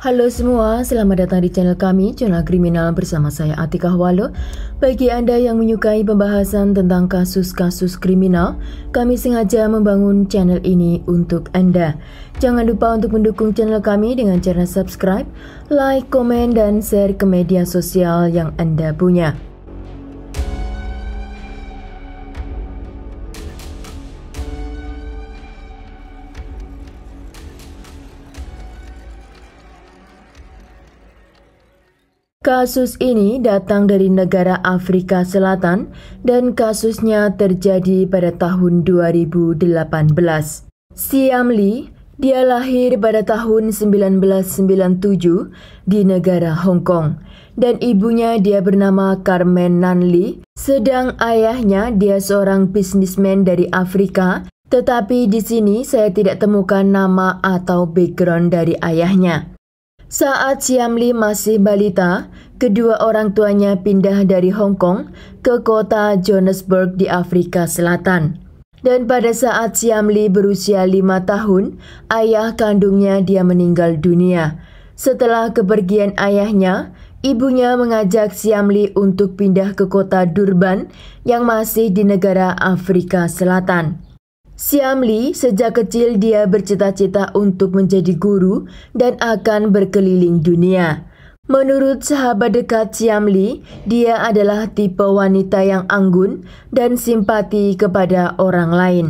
Halo semua, selamat datang di channel kami, channel Kriminal bersama saya Atika Walo. Bagi Anda yang menyukai pembahasan tentang kasus-kasus kriminal, kami sengaja membangun channel ini untuk Anda. Jangan lupa untuk mendukung channel kami dengan cara subscribe, like, komen, dan share ke media sosial yang Anda punya. Kasus ini datang dari negara Afrika Selatan dan kasusnya terjadi pada tahun 2018. Siam Lee, dia lahir pada tahun 1997 di negara Hong Kong dan ibunya dia bernama Carmen Nan Lee, sedang ayahnya dia seorang bisnismen dari Afrika, tetapi di sini saya tidak temukan nama atau background dari ayahnya. Saat Siamli masih balita, kedua orang tuanya pindah dari Hong Kong ke kota Johannesburg di Afrika Selatan. Dan pada saat Siamli berusia lima tahun, ayah kandungnya dia meninggal dunia. Setelah kepergian ayahnya, ibunya mengajak Siamli untuk pindah ke kota Durban yang masih di negara Afrika Selatan. Siamli sejak kecil dia bercita-cita untuk menjadi guru dan akan berkeliling dunia. Menurut sahabat dekat Siamli, dia adalah tipe wanita yang anggun dan simpati kepada orang lain.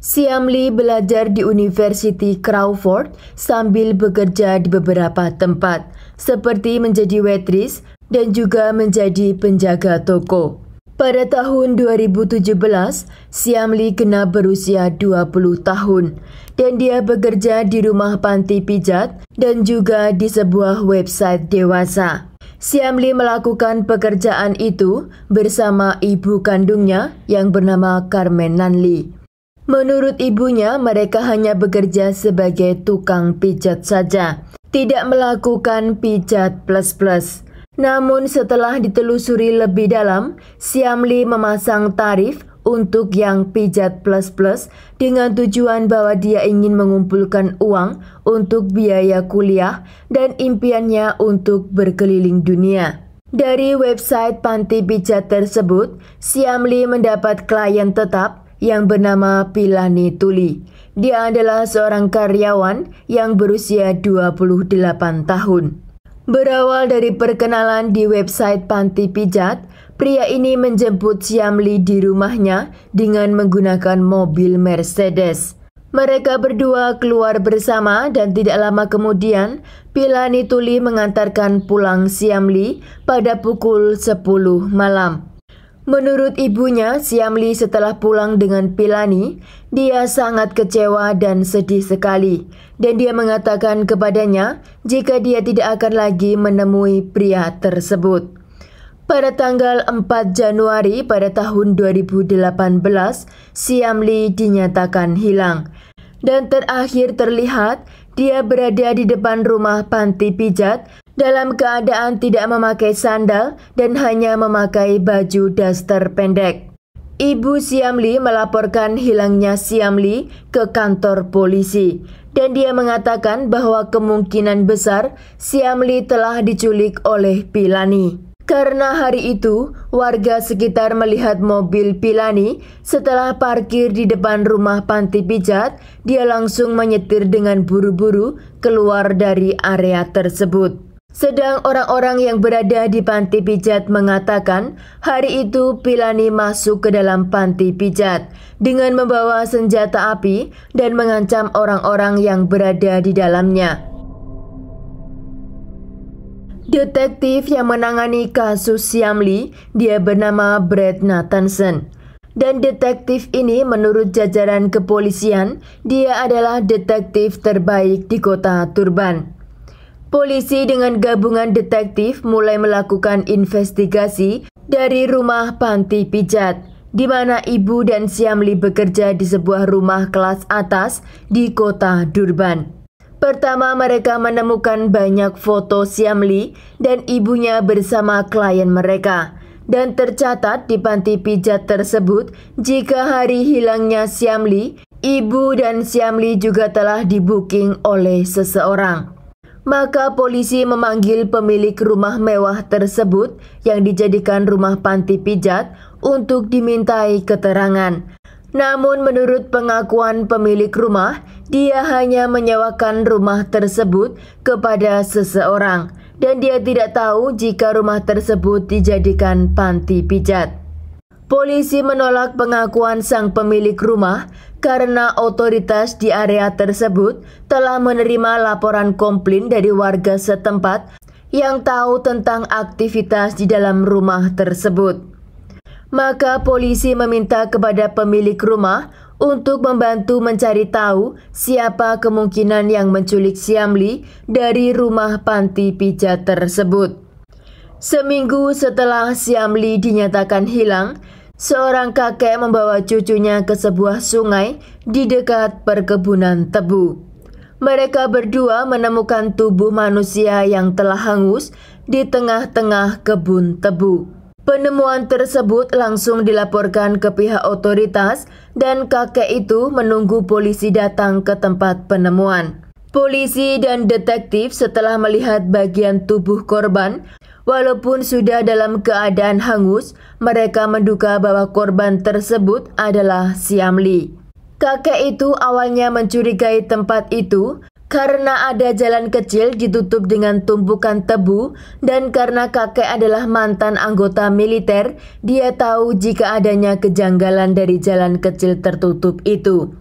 Siamli belajar di University Crawford sambil bekerja di beberapa tempat, seperti menjadi waitress dan juga menjadi penjaga toko. Pada tahun 2017, Siamli kena berusia 20 tahun dan dia bekerja di rumah panti pijat dan juga di sebuah website dewasa. Siamli melakukan pekerjaan itu bersama ibu kandungnya yang bernama Carmen Nanli. Menurut ibunya, mereka hanya bekerja sebagai tukang pijat saja, tidak melakukan pijat plus-plus. Namun setelah ditelusuri lebih dalam, Siamli memasang tarif untuk yang pijat plus plus dengan tujuan bahwa dia ingin mengumpulkan uang untuk biaya kuliah dan impiannya untuk berkeliling dunia. Dari website panti pijat tersebut, Siamli mendapat klien tetap yang bernama Pilani Tuli. Dia adalah seorang karyawan yang berusia 28 tahun. Berawal dari perkenalan di website Panti Pijat, pria ini menjemput Siamli di rumahnya dengan menggunakan mobil Mercedes. Mereka berdua keluar bersama dan tidak lama kemudian, Pilani Tuli mengantarkan pulang Siamli pada pukul 10 malam. Menurut ibunya, Siamli setelah pulang dengan Pilani, dia sangat kecewa dan sedih sekali. Dan dia mengatakan kepadanya jika dia tidak akan lagi menemui pria tersebut. Pada tanggal 4 Januari pada tahun 2018, Siamli dinyatakan hilang. Dan terakhir terlihat dia berada di depan rumah panti pijat dalam keadaan tidak memakai sandal dan hanya memakai baju daster pendek. Ibu Siamli melaporkan hilangnya Siamli ke kantor polisi dan dia mengatakan bahwa kemungkinan besar Siamli telah diculik oleh Pilani. Karena hari itu, warga sekitar melihat mobil Pilani setelah parkir di depan rumah panti pijat, dia langsung menyetir dengan buru-buru keluar dari area tersebut. Sedang orang-orang yang berada di panti pijat mengatakan, hari itu Pilani masuk ke dalam panti pijat dengan membawa senjata api dan mengancam orang-orang yang berada di dalamnya. Detektif yang menangani kasus Siamli, dia bernama Brett Nathanson. Dan detektif ini menurut jajaran kepolisian, dia adalah detektif terbaik di kota Turban. Polisi dengan gabungan detektif mulai melakukan investigasi dari rumah panti pijat di mana ibu dan Siamli bekerja di sebuah rumah kelas atas di kota Durban. Pertama mereka menemukan banyak foto Siamli dan ibunya bersama klien mereka dan tercatat di panti pijat tersebut jika hari hilangnya Siamli, ibu dan Siamli juga telah dibuking oleh seseorang. Maka polisi memanggil pemilik rumah mewah tersebut yang dijadikan rumah panti pijat untuk dimintai keterangan. Namun menurut pengakuan pemilik rumah, dia hanya menyewakan rumah tersebut kepada seseorang dan dia tidak tahu jika rumah tersebut dijadikan panti pijat. Polisi menolak pengakuan sang pemilik rumah karena otoritas di area tersebut telah menerima laporan komplain dari warga setempat yang tahu tentang aktivitas di dalam rumah tersebut. Maka polisi meminta kepada pemilik rumah untuk membantu mencari tahu siapa kemungkinan yang menculik Siamli dari rumah panti pijat tersebut. Seminggu setelah Siamli dinyatakan hilang, Seorang kakek membawa cucunya ke sebuah sungai di dekat perkebunan tebu. Mereka berdua menemukan tubuh manusia yang telah hangus di tengah-tengah kebun tebu. Penemuan tersebut langsung dilaporkan ke pihak otoritas dan kakek itu menunggu polisi datang ke tempat penemuan. Polisi dan detektif setelah melihat bagian tubuh korban Walaupun sudah dalam keadaan hangus, mereka menduga bahwa korban tersebut adalah Siamli. Kakek itu awalnya mencurigai tempat itu karena ada jalan kecil ditutup dengan tumpukan tebu dan karena kakek adalah mantan anggota militer, dia tahu jika adanya kejanggalan dari jalan kecil tertutup itu.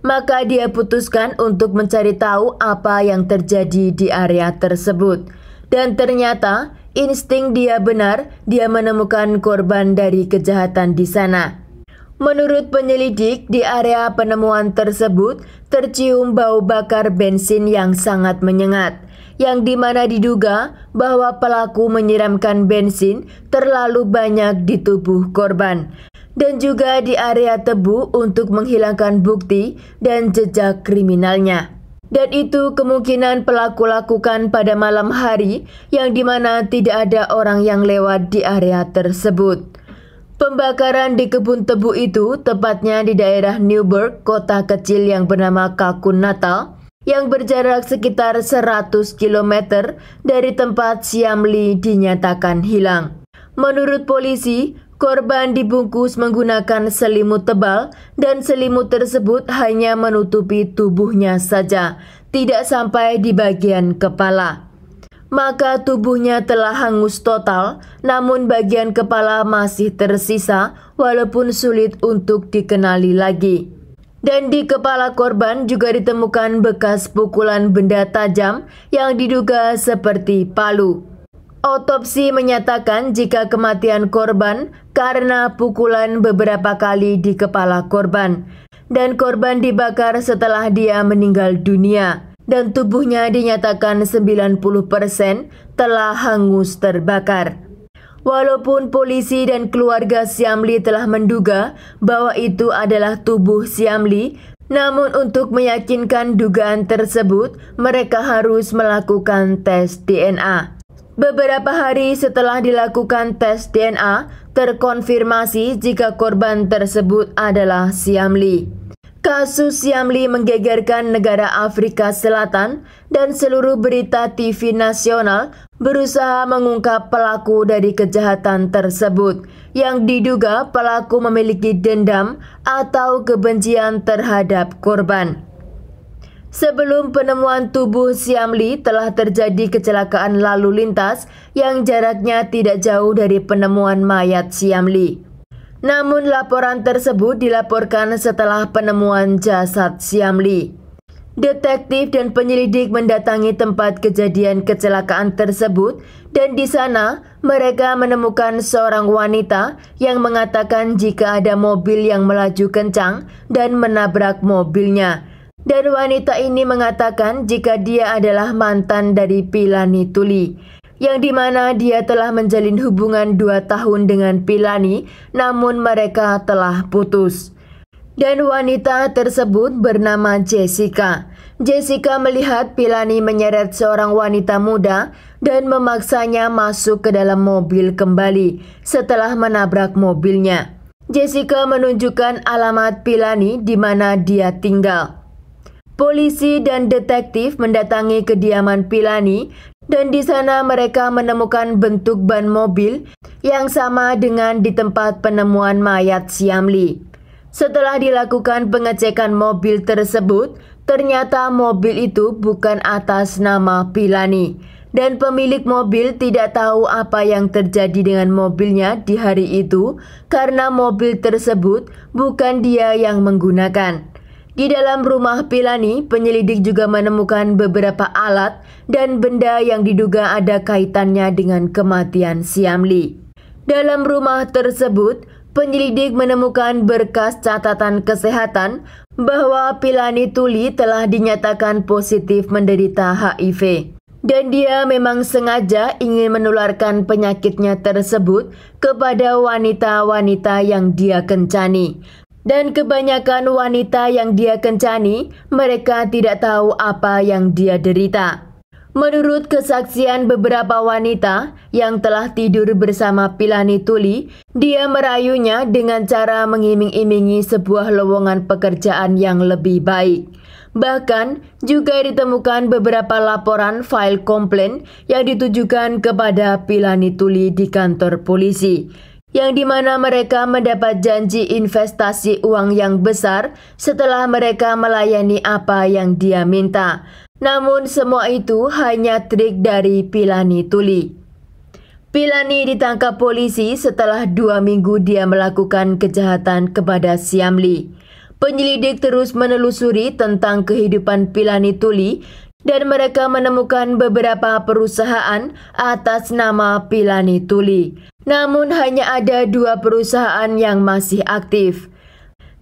Maka dia putuskan untuk mencari tahu apa yang terjadi di area tersebut. Dan ternyata Insting dia benar, dia menemukan korban dari kejahatan di sana. Menurut penyelidik, di area penemuan tersebut tercium bau bakar bensin yang sangat menyengat, yang dimana diduga bahwa pelaku menyiramkan bensin terlalu banyak di tubuh korban, dan juga di area tebu untuk menghilangkan bukti dan jejak kriminalnya. Dan itu kemungkinan pelaku lakukan pada malam hari yang dimana tidak ada orang yang lewat di area tersebut. Pembakaran di kebun tebu itu tepatnya di daerah Newburgh, kota kecil yang bernama Kakun Natal, yang berjarak sekitar 100 km dari tempat Siam Lee dinyatakan hilang. Menurut polisi, Korban dibungkus menggunakan selimut tebal dan selimut tersebut hanya menutupi tubuhnya saja, tidak sampai di bagian kepala maka tubuhnya telah hangus total, namun bagian kepala masih tersisa walaupun sulit untuk dikenali lagi. Dan di kepala korban juga ditemukan bekas pukulan benda tajam yang diduga seperti palu. Otopsi menyatakan jika kematian korban karena pukulan beberapa kali di kepala korban dan korban dibakar setelah dia meninggal dunia dan tubuhnya dinyatakan 90% telah hangus terbakar. Walaupun polisi dan keluarga Siamli telah menduga bahwa itu adalah tubuh Siamli, namun untuk meyakinkan dugaan tersebut, mereka harus melakukan tes DNA. Beberapa hari setelah dilakukan tes DNA, terkonfirmasi jika korban tersebut adalah Siamli. Kasus Siamli menggegerkan negara Afrika Selatan dan seluruh berita TV nasional berusaha mengungkap pelaku dari kejahatan tersebut yang diduga pelaku memiliki dendam atau kebencian terhadap korban. Sebelum penemuan tubuh Siamli telah terjadi kecelakaan lalu lintas yang jaraknya tidak jauh dari penemuan mayat Siamli. Namun laporan tersebut dilaporkan setelah penemuan jasad Siamli. Detektif dan penyelidik mendatangi tempat kejadian kecelakaan tersebut dan di sana mereka menemukan seorang wanita yang mengatakan jika ada mobil yang melaju kencang dan menabrak mobilnya dan wanita ini mengatakan jika dia adalah mantan dari Pilani Tuli, yang dimana dia telah menjalin hubungan dua tahun dengan Pilani, namun mereka telah putus. Dan wanita tersebut bernama Jessica. Jessica melihat Pilani menyeret seorang wanita muda dan memaksanya masuk ke dalam mobil kembali setelah menabrak mobilnya. Jessica menunjukkan alamat Pilani di mana dia tinggal. Polisi dan detektif mendatangi kediaman Pilani dan di sana mereka menemukan bentuk ban mobil yang sama dengan di tempat penemuan mayat Siamli. Setelah dilakukan pengecekan mobil tersebut, ternyata mobil itu bukan atas nama Pilani dan pemilik mobil tidak tahu apa yang terjadi dengan mobilnya di hari itu karena mobil tersebut bukan dia yang menggunakan. Di dalam rumah Pilani, penyelidik juga menemukan beberapa alat dan benda yang diduga ada kaitannya dengan kematian Siamli. Dalam rumah tersebut, penyelidik menemukan berkas catatan kesehatan bahwa Pilani Tuli telah dinyatakan positif menderita HIV. Dan dia memang sengaja ingin menularkan penyakitnya tersebut kepada wanita-wanita yang dia kencani. Dan kebanyakan wanita yang dia kencani, mereka tidak tahu apa yang dia derita. Menurut kesaksian beberapa wanita yang telah tidur bersama Pilani Tuli, dia merayunya dengan cara mengiming-imingi sebuah lowongan pekerjaan yang lebih baik. Bahkan juga ditemukan beberapa laporan file komplain yang ditujukan kepada Pilani Tuli di kantor polisi yang dimana mereka mendapat janji investasi uang yang besar setelah mereka melayani apa yang dia minta. Namun semua itu hanya trik dari Pilani Tuli. Pilani ditangkap polisi setelah dua minggu dia melakukan kejahatan kepada Siamli. Penyelidik terus menelusuri tentang kehidupan Pilani Tuli dan mereka menemukan beberapa perusahaan atas nama Pilani Tuli. Namun hanya ada dua perusahaan yang masih aktif.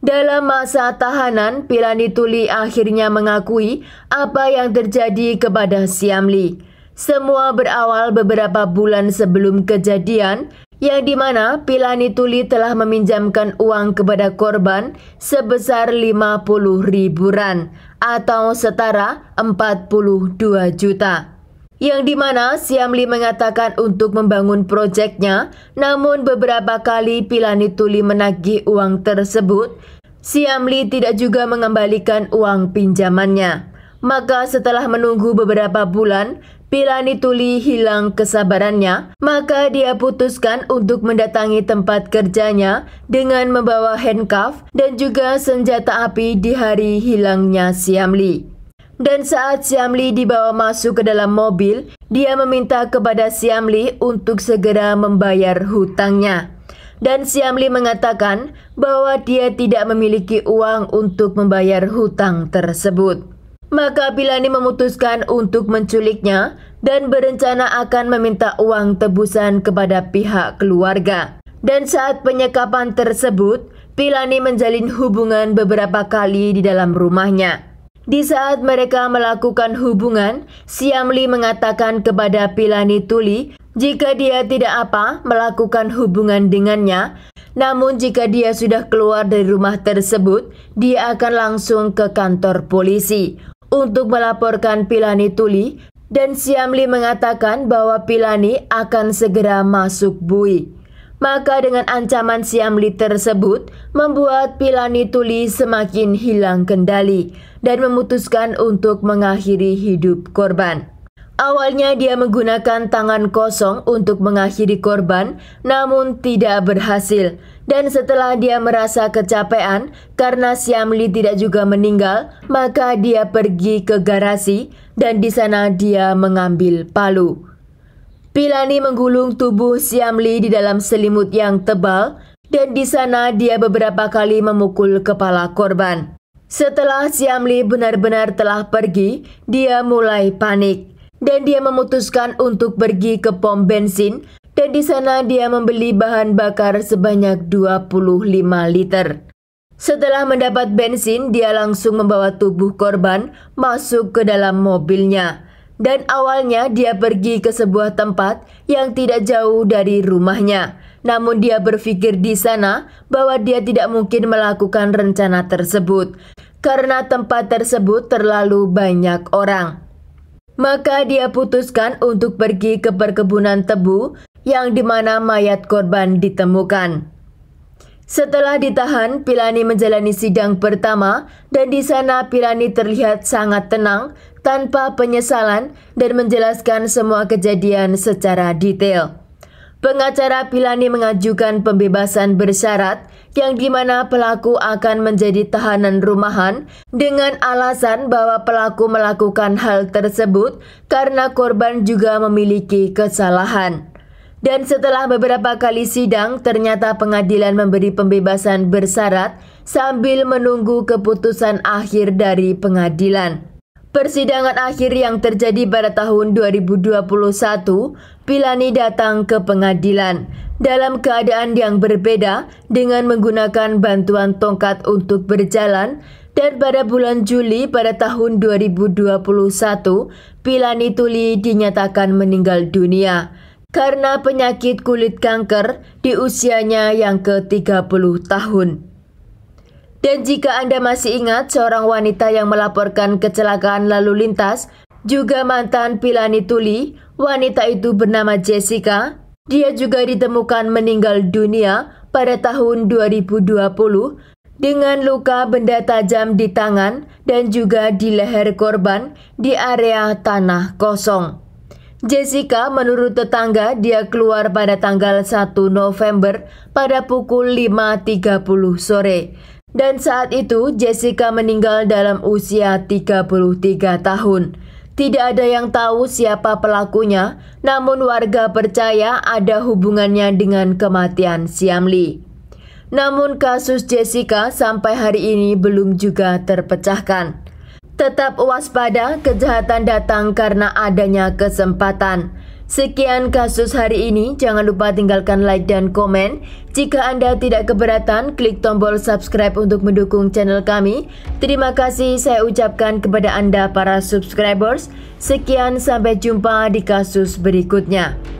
Dalam masa tahanan, Pilani Tuli akhirnya mengakui apa yang terjadi kepada Siamli. Semua berawal beberapa bulan sebelum kejadian yang dimana Pilani Tuli telah meminjamkan uang kepada korban sebesar 50 ribuan atau setara 42 juta. Yang dimana Siamli mengatakan untuk membangun proyeknya, namun beberapa kali Pilani Tuli menagih uang tersebut, Siamli tidak juga mengembalikan uang pinjamannya. Maka setelah menunggu beberapa bulan, Bila Nituli hilang kesabarannya, maka dia putuskan untuk mendatangi tempat kerjanya dengan membawa handcuff dan juga senjata api di hari hilangnya Siamli. Dan saat Siamli dibawa masuk ke dalam mobil, dia meminta kepada Siamli untuk segera membayar hutangnya. Dan Siamli mengatakan bahwa dia tidak memiliki uang untuk membayar hutang tersebut maka Pilani memutuskan untuk menculiknya dan berencana akan meminta uang tebusan kepada pihak keluarga. Dan saat penyekapan tersebut, Pilani menjalin hubungan beberapa kali di dalam rumahnya. Di saat mereka melakukan hubungan, Siamli mengatakan kepada Pilani Tuli jika dia tidak apa melakukan hubungan dengannya, namun jika dia sudah keluar dari rumah tersebut, dia akan langsung ke kantor polisi untuk melaporkan Pilani Tuli dan Siamli mengatakan bahwa Pilani akan segera masuk bui. Maka dengan ancaman Siamli tersebut membuat Pilani Tuli semakin hilang kendali dan memutuskan untuk mengakhiri hidup korban. Awalnya dia menggunakan tangan kosong untuk mengakhiri korban, namun tidak berhasil. Dan setelah dia merasa kecapean karena Siamli tidak juga meninggal, maka dia pergi ke garasi dan di sana dia mengambil palu. Pilani menggulung tubuh Siamli di dalam selimut yang tebal dan di sana dia beberapa kali memukul kepala korban. Setelah Siamli benar-benar telah pergi, dia mulai panik dan dia memutuskan untuk pergi ke pom bensin dan di sana dia membeli bahan bakar sebanyak 25 liter. Setelah mendapat bensin, dia langsung membawa tubuh korban masuk ke dalam mobilnya. Dan awalnya dia pergi ke sebuah tempat yang tidak jauh dari rumahnya. Namun dia berpikir di sana bahwa dia tidak mungkin melakukan rencana tersebut karena tempat tersebut terlalu banyak orang. Maka dia putuskan untuk pergi ke perkebunan tebu yang dimana mayat korban ditemukan. Setelah ditahan, Pilani menjalani sidang pertama dan di sana Pilani terlihat sangat tenang tanpa penyesalan dan menjelaskan semua kejadian secara detail. Pengacara Pilani mengajukan pembebasan bersyarat yang dimana pelaku akan menjadi tahanan rumahan dengan alasan bahwa pelaku melakukan hal tersebut karena korban juga memiliki kesalahan. Dan setelah beberapa kali sidang, ternyata pengadilan memberi pembebasan bersyarat sambil menunggu keputusan akhir dari pengadilan. Persidangan akhir yang terjadi pada tahun 2021, Pilani datang ke pengadilan dalam keadaan yang berbeda dengan menggunakan bantuan tongkat untuk berjalan dan pada bulan Juli pada tahun 2021, Pilani Tuli dinyatakan meninggal dunia karena penyakit kulit kanker di usianya yang ke-30 tahun. Dan jika Anda masih ingat, seorang wanita yang melaporkan kecelakaan lalu lintas, juga mantan Pilani Tuli, wanita itu bernama Jessica, dia juga ditemukan meninggal dunia pada tahun 2020 dengan luka benda tajam di tangan dan juga di leher korban di area tanah kosong. Jessica menurut tetangga dia keluar pada tanggal 1 November pada pukul 5.30 sore. Dan saat itu Jessica meninggal dalam usia 33 tahun. Tidak ada yang tahu siapa pelakunya, namun warga percaya ada hubungannya dengan kematian Siamli. Namun kasus Jessica sampai hari ini belum juga terpecahkan. Tetap waspada kejahatan datang karena adanya kesempatan. Sekian kasus hari ini. Jangan lupa tinggalkan like dan komen. Jika Anda tidak keberatan, klik tombol subscribe untuk mendukung channel kami. Terima kasih saya ucapkan kepada Anda para subscribers. Sekian sampai jumpa di kasus berikutnya.